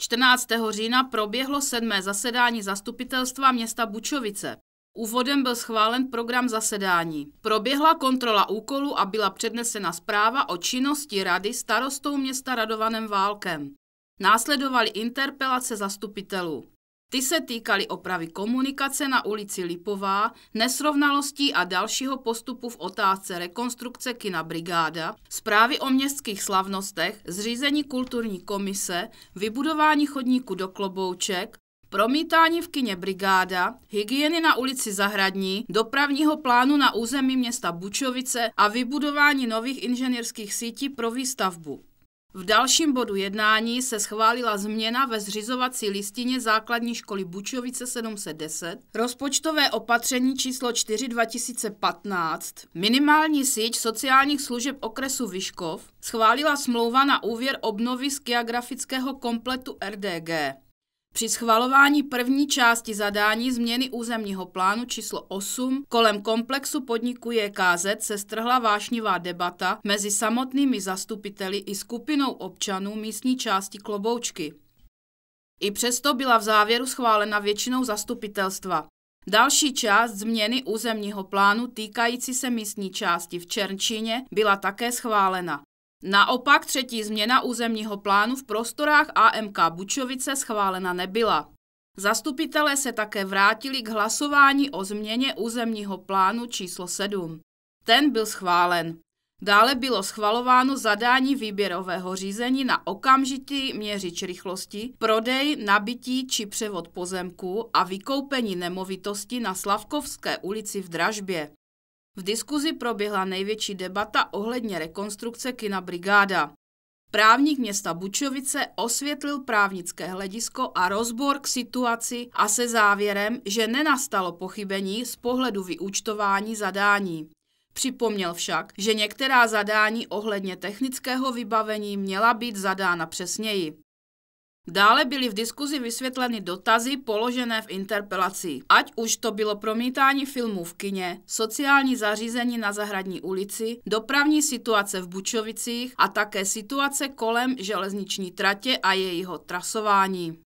14. října proběhlo sedmé zasedání zastupitelstva města Bučovice. Úvodem byl schválen program zasedání. Proběhla kontrola úkolu a byla přednesena zpráva o činnosti rady starostou města Radovanem Válkem. Následovaly interpelace zastupitelů. Ty se týkaly opravy komunikace na ulici Lipová, nesrovnalostí a dalšího postupu v otázce rekonstrukce kina Brigáda, zprávy o městských slavnostech, zřízení kulturní komise, vybudování chodníku do klobouček, promítání v kině Brigáda, hygieny na ulici Zahradní, dopravního plánu na území města Bučovice a vybudování nových inženýrských sítí pro výstavbu. V dalším bodu jednání se schválila změna ve zřizovací listině základní školy Bučovice 710, rozpočtové opatření číslo 4 2015, minimální síť sociálních služeb okresu Vyškov, schválila smlouva na úvěr obnovy z geografického kompletu RDG. Při schvalování první části zadání změny územního plánu číslo 8 kolem komplexu podniku JKZ se strhla vášnivá debata mezi samotnými zastupiteli i skupinou občanů místní části Kloboučky. I přesto byla v závěru schválena většinou zastupitelstva. Další část změny územního plánu týkající se místní části v Černčině byla také schválena. Naopak třetí změna územního plánu v prostorách AMK Bučovice schválena nebyla. Zastupitelé se také vrátili k hlasování o změně územního plánu číslo 7. Ten byl schválen. Dále bylo schvalováno zadání výběrového řízení na okamžitý měřič rychlosti, prodej, nabití či převod pozemku a vykoupení nemovitosti na Slavkovské ulici v Dražbě. V diskuzi proběhla největší debata ohledně rekonstrukce kina Brigáda. Právník města Bučovice osvětlil právnické hledisko a rozbor k situaci a se závěrem, že nenastalo pochybení z pohledu vyúčtování zadání. Připomněl však, že některá zadání ohledně technického vybavení měla být zadána přesněji. Dále byly v diskuzi vysvětleny dotazy položené v interpelaci, ať už to bylo promítání filmů v kině, sociální zařízení na Zahradní ulici, dopravní situace v Bučovicích a také situace kolem železniční tratě a jejího trasování.